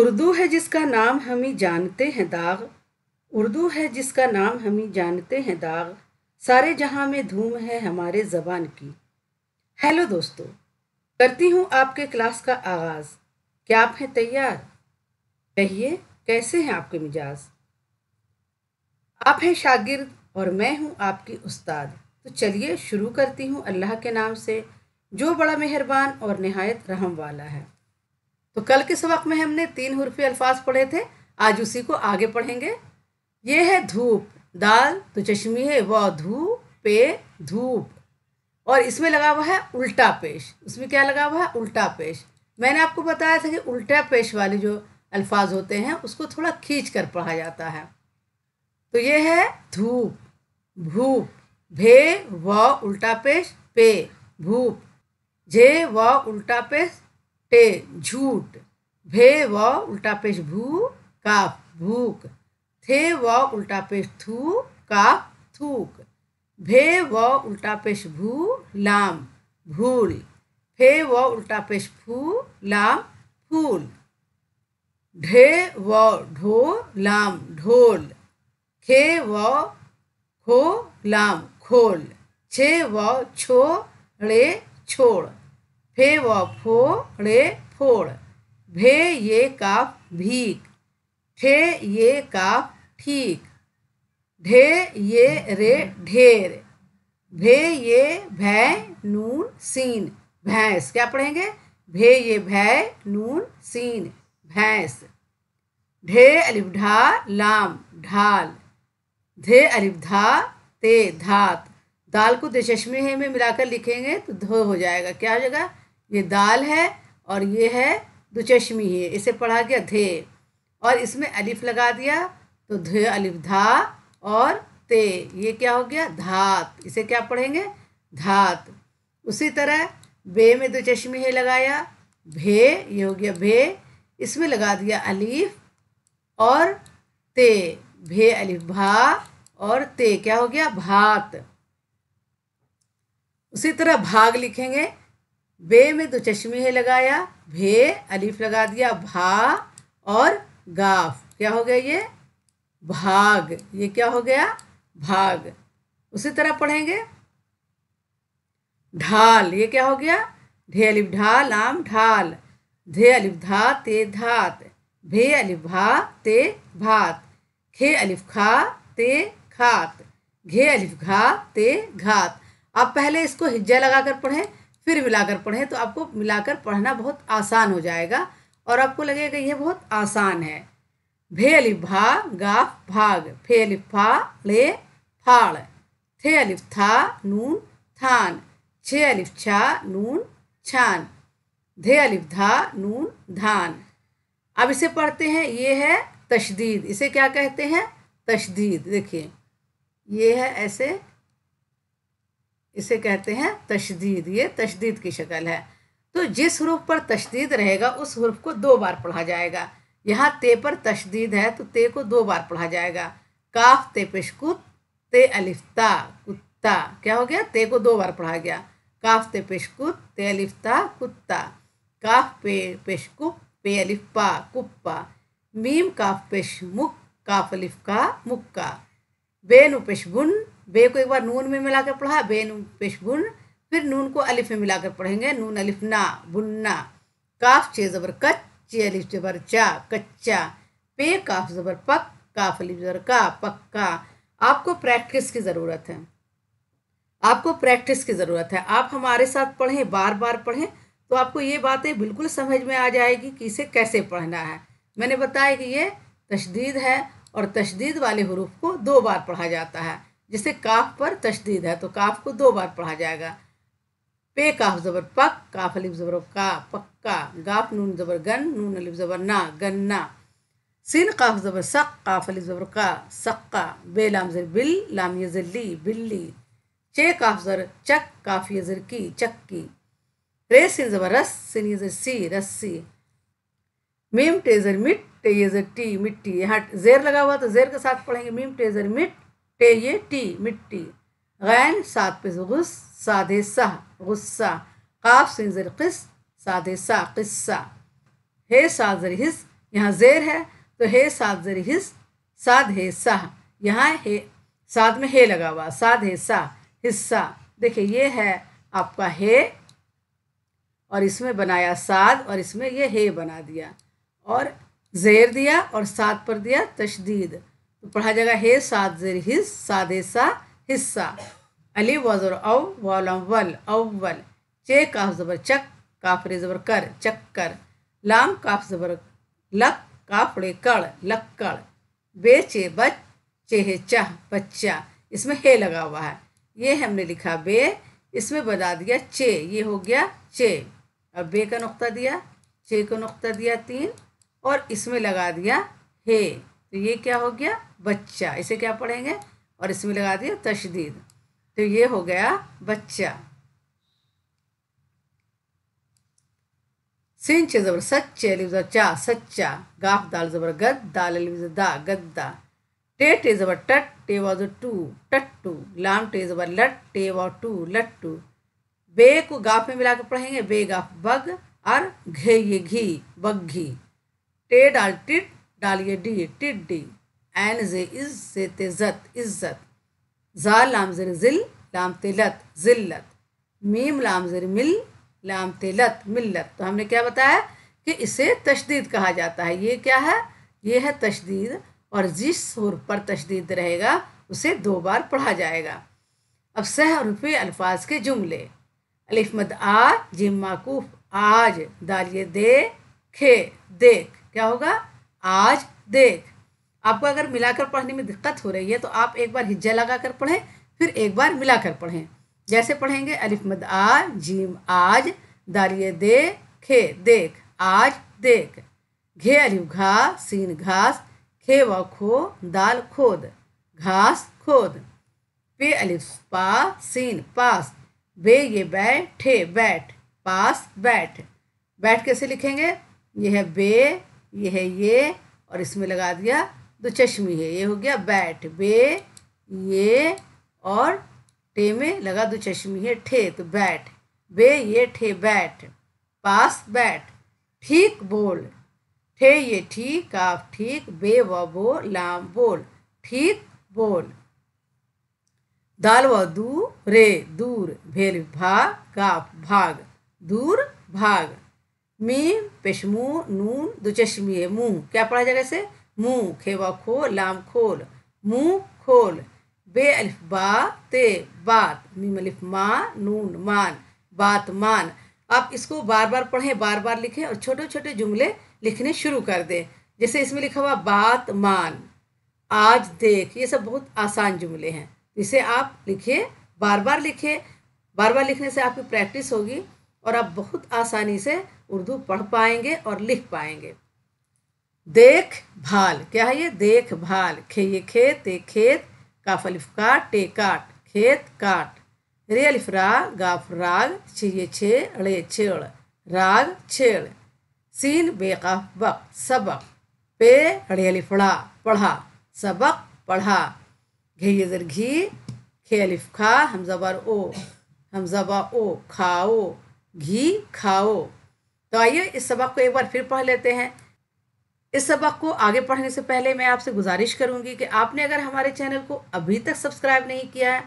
उर्दू है जिसका नाम हम ही जानते हैं दाग उर्दू है जिसका नाम हम ही जानते हैं दाग सारे जहां में धूम है हमारे ज़बान की हेलो दोस्तों करती हूँ आपके क्लास का आगाज़ क्या आप हैं तैयार कहिए कैसे हैं आपके मिजाज आप हैं शागिर्द और मैं हूँ आपकी उस्ताद तो चलिए शुरू करती हूँ अल्लाह के नाम से जो बड़ा मेहरबान और नहायत रहम वाला है तो कल के सबक में हमने तीन हरफी अल्फाज पढ़े थे आज उसी को आगे पढ़ेंगे ये है धूप दाल तो चश्मी है व धू पे धूप और इसमें लगा हुआ है उल्टा पेश उसमें क्या लगा हुआ है उल्टा पेश मैंने आपको बताया था कि उल्टा पेश वाले जो अल्फाज होते हैं उसको थोड़ा खींच कर पढ़ा जाता है तो ये है धूप भूप भे व उल्टा पेश पे भूप झे व उल्टा पेश पे झूठ भे व उल्टा पेश भू काफ भूक थे व उल्टा पेश थू काफ थूक भे व उल्टा पेश भू लाम भूल फे व उल्टा पेश फू लाम फूल ढे व ढो लाम ढोल खे व खो लाम खोल छे व छो ड़े छोड़ फे व फो रे फोड़ भे ये काफ भीक ठे ये का ठीक ढे ये रे ढेर भे ये भय नून सीन भैंस क्या पढ़ेंगे भे ये भय नून सीन भैंस ढे अलिफ ढा लाम ढाल धे अलिप धा ते धात दाल को दिशमी है में मिलाकर लिखेंगे तो धो हो जाएगा क्या हो जाएगा ये दाल है और ये है दुचश्मी है इसे पढ़ा गया धे और इसमें अलिफ लगा दिया तो धे अलिफ धा और ते ये क्या हो गया धात इसे क्या पढ़ेंगे धात उसी तरह बे में दो चश्मी है लगाया भे ये हो गया भे इसमें लगा दिया अलीफ और ते भे अलिफ भा और ते क्या हो गया भात उसी तरह भाग लिखेंगे बे में दो तो चश्मे लगाया भे अलीफ लगा दिया भा और गाफ क्या हो गया ये भाग ये क्या हो गया भाग उसी तरह पढ़ेंगे ढाल ये क्या हो गया ढे अलिफ ढाल आम ढाल धे अलिफ धा ते धात भे अलिफ भा ते भात खे अलिफ खा ते खात घे अलिफ घा ते घात आप पहले इसको हिज्जा लगाकर पढ़ें फिर मिलाकर पढ़ें तो आपको मिलाकर पढ़ना बहुत आसान हो जाएगा और आपको लगेगा यह बहुत आसान है भे अलिफ भा गा भाग फे अलिफ फा ले फाड़ थे अलिफ था नून थान छे अलिफ छा नून छान धे अलिफ धा नून धान अब इसे पढ़ते हैं ये है तशदीद इसे क्या कहते हैं तशदीद देखिए ये है ऐसे इसे कहते हैं तशदीद ये तशदीद की शक्ल है तो जिस हरूफ पर तशदीद रहेगा उस हरूफ को दो बार पढ़ा जाएगा यहाँ ते पर तशदीद है तो ते को दो बार पढ़ा जाएगा काफ ते पेशकुत ते अलिफ्ता कुत्ता क्या हो गया ते को दो बार पढ़ा गया काफ ते पेशकुत ते अलिफ्ता कुत्ता काफ पे पेशकु पे अलिफ्पा कुप्पा मीम काफ पेश मुक काफ का मुक्का बेनु बे को एक बार नून में मिला कर पढ़ा बे नून बुन फिर नून को अलिफ में मिला कर पढ़ेंगे नून अलिफ ना बुन्ना काफ चे ज़बर कच्चे अलिफ ज़बर चा कच्चा पे काफ ज़बर पक काफ अलिफ ज़बर का पक्का आपको प्रैक्टिस की ज़रूरत है आपको प्रैक्टिस की ज़रूरत है आप हमारे साथ पढ़ें बार बार पढ़ें तो आपको ये बातें बिल्कुल समझ में आ जाएगी कि इसे कैसे पढ़ना है मैंने बताया कि ये तशदीद है और तशदीद वाले हरूफ को दो बार पढ़ा जाता है जैसे काफ पर तशदीद है तो काफ को दो बार पढ़ा जाएगा पे काफ ज़बर पक काफ अलिफ ज़बर का पक्का गाफ नून ज़बर गन नून अलिफ ज़बर ना गन्ना सिन काफ ज़बर सक काफ अलिफ ज़बर का सक्का बे लाम ज़र बिल लाम यजली बिल्ली चे काफ ज़र चक काफ यजर की चक्की रे सिन ज़बर रस सिन यजर सी रस्सी मीम टेज़र मिट टे यजर टी मिट्टी यहाँ जेर लगा हुआ तो जेर के साथ पढ़ेंगे मीम टेज़र मिट टे ये टी मिट्टी गैन सात पे गुस् साधे सह गुस्सा काफ से जर किस साधे सा किस्सा हे सात जर हिस यहाँ जेर है तो हे सात जर हिस साध हे सह यहाँ हे साथ में हे लगा हुआ साध सा हिस्सा देखिए ये है आपका हे और इसमें बनाया साद और इसमें ये हे बना दिया और जेर दिया और साध पर दिया तशदीद तो पढ़ा जाएगा हे साद हिस सा हिस्सा अली वजर अव वालम वल अव्वल चे काफ ज़बर चक काफरे ज़बर कर चक कर लाम काफ ज़बर लक काफड़े कड़ लक्कड़ चे बच हे चह बच्चा इसमें हे लगा हुआ है ये हमने लिखा बे इसमें बता दिया चे ये हो गया चे अब बे का नुक्ता दिया चे को नुक्ता दिया तीन और इसमें लगा दिया हे तो ये क्या हो गया बच्चा इसे क्या पढ़ेंगे और इसमें लगा दिया तशदीद तो ये हो गया बच्चा सिंच जबर सच्चे अलिफ चा सच्चा गाफ दाल जबर गद दाल अलिफ दा गद्दा टे टे जबर टट टे वॉज टू टट टू लाम टे जबर लट टे वॉ टू लट टू बे को गाफ में मिला के पढ़ेंगे बे गाफ बग और घे ये घी बग घी टे डाल टिट डालिए डी टिड्डी एन जे इज से तेजत इज्जत जा लाम जर जिल लाम तिलत जिल्लत मीम लाम जर मिल लाम तिलत मिल्लत तो हमने क्या बताया कि इसे तशदीद कहा जाता है ये क्या है ये है तशदीद और जिस सुर पर तशदीद रहेगा उसे दो बार पढ़ा जाएगा अब सह रुपये अल्फाज के जुमले अलिफ मद आ जिम माकूफ आज दालिए दे खे देख क्या होगा आज देख आपको अगर मिलाकर पढ़ने में दिक्कत हो रही है तो आप एक बार हिज्जा लगा कर पढ़ें फिर एक बार मिलाकर पढ़ें जैसे पढ़ेंगे अलिफ मद आ जीम आज दारिये दे खे देख आज देख घे अलिफ घा सीन घास खे व खो दाल खोद घास खोद पे अलिफ पा सीन पास बे ये बैठे बैठ पास बैठ बैठ कैसे लिखेंगे यह बे ये है ये और इसमें लगा दिया दो चश्मी है ये हो गया बैट बे ये और टे में लगा दो चश्मी है ठे तो बैट बे ये ठे बैट पास बैट ठीक बोल ठे ये ठीक काफ ठीक बे व बो लाम बोल ठीक बोल दाल व दू रे दूर भेल भा काफ भाग दूर भाग मी पेशमू नून दुचश्मी मुँह क्या पढ़ा जाएगा इसे मुँह खेवा खो लाम खोल मुँह खोल बे अलिफ बा ते बात मीम अलिफ मा नून मान बात मान आप इसको बार बार पढ़ें बार बार लिखें और छोटे छोटे जुमले लिखने शुरू कर दें जैसे इसमें लिखा हुआ बात मान आज देख ये सब बहुत आसान जुमले हैं इसे आप लिखिए बार बार लिखिए बार बार लिखने से आपकी प्रैक्टिस होगी और आप बहुत आसानी से उर्दू पढ़ पाएंगे और लिख पाएंगे देख भाल क्या है ये देख भाल खे ये खेत ते खेत काफलिफ काट टे काट खेत काट रेलिफ राग गाफ राग छे छे अड़े छेड़ राग छेड़ सीन बेकाफ बक सबक पे अड़े अलिफड़ा पढ़ा सबक पढ़ा घे जर घी खे अलिफ खा हमजबर ओ हमजाबा ओ खाओ घी खाओ तो आइए इस सबक को एक बार फिर पढ़ लेते हैं इस सबक को आगे पढ़ने से पहले मैं आपसे गुजारिश करूंगी कि आपने अगर हमारे चैनल को अभी तक सब्सक्राइब नहीं किया है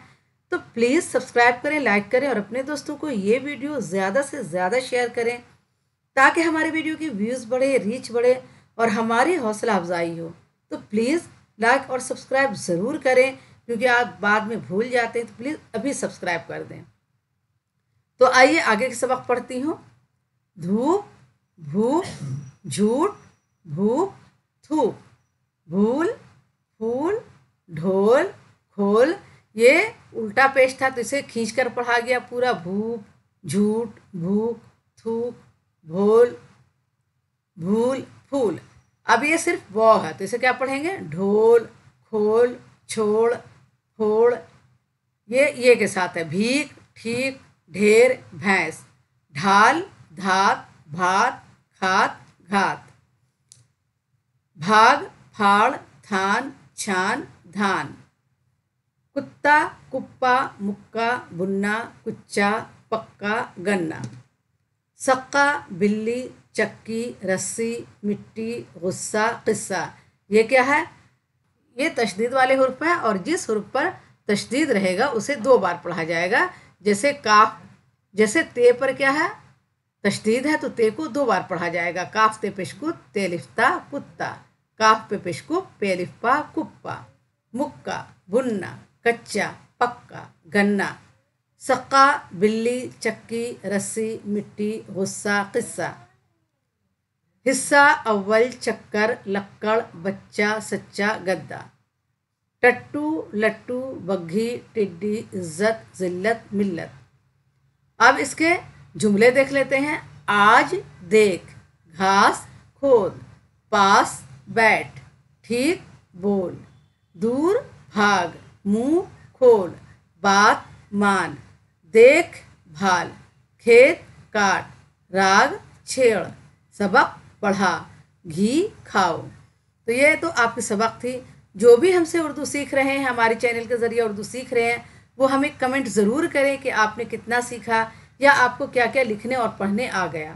तो प्लीज़ सब्सक्राइब करें लाइक करें और अपने दोस्तों को ये वीडियो ज़्यादा से ज़्यादा शेयर करें ताकि हमारे वीडियो की व्यूज़ बढ़े रीच बढ़े और हमारी हौसला अफजाई हो तो प्लीज़ लाइक और सब्सक्राइब ज़रूर करें क्योंकि आप बाद में भूल जाते हैं तो प्लीज़ अभी सब्सक्राइब कर दें तो आइए आगे के सबक पढ़ती हूँ धूप भू झूठ भू थूक भूल फूल ढोल खोल ये उल्टा पेस्ट था तो इसे खींच कर पढ़ा गया पूरा भूप झूठ भूख थूक भोल भूल फूल अब ये सिर्फ व है तो इसे क्या पढ़ेंगे ढोल खोल छोड़ फोड़ ये ये के साथ है भीख ठीक ढेर भैंस ढाल धात भात खात घात भाग फाड़ थान छान धान कुत्ता कुप्पा मुक्का बुन्ना कुच्चा पक्का गन्ना सक्का बिल्ली चक्की रस्सी मिट्टी गुस्सा किस्सा ये क्या है ये तशदीद वाले हुरफ हैं और जिस हुरफ पर तशदीद रहेगा उसे दो बार पढ़ा जाएगा जैसे काफ जैसे ते पर क्या है तशदीद है तो ते को दो बार पढ़ा जाएगा काफ ते पेशकु ते लिफ्ता कुत्ता काफ पे पेशकु पे लिफ्पा कुप्पा मुक्का भुन्ना कच्चा पक्का गन्ना सक्का बिल्ली चक्की रस्सी मिट्टी गुस्सा किस्सा हिस्सा अव्वल चक्कर लक्कड़ बच्चा सच्चा गद्दा टट्टू लट्टू बग्घी टिड्डी इज्जत जिल्लत मिल्लत अब इसके जुमले देख लेते हैं आज देख घास खोद पास बैठ ठीक बोल दूर भाग मुंह खोल बात मान देख भाल खेत काट राग छेड़ सबक पढ़ा घी खाओ तो ये तो आपकी सबक थी जो भी हमसे उर्दू सीख रहे हैं हमारे चैनल के ज़रिए उर्दू सीख रहे हैं वो हमें कमेंट ज़रूर करें कि आपने कितना सीखा या आपको क्या क्या लिखने और पढ़ने आ गया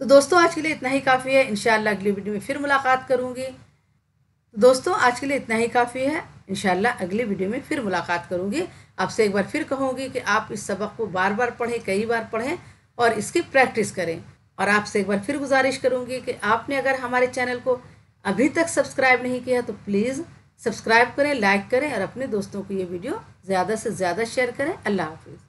तो दोस्तों आज के लिए इतना ही काफ़ी है इन अगली वीडियो में फिर मुलाकात करूँगी तो दोस्तों आज के लिए इतना ही काफ़ी है इन अगली वीडियो में फिर मुलाकात करूँगी आपसे एक बार फिर कहूँगी कि आप इस सबक को बार बार पढ़ें कई बार पढ़ें और इसकी प्रैक्टिस करें और आपसे एक बार फिर गुजारिश करूँगी कि आपने अगर हमारे चैनल को अभी तक सब्सक्राइब नहीं किया तो प्लीज़ सब्सक्राइब करें लाइक करें और अपने दोस्तों को ये वीडियो ज़्यादा से ज़्यादा शेयर करें अल्लाह हाफिज़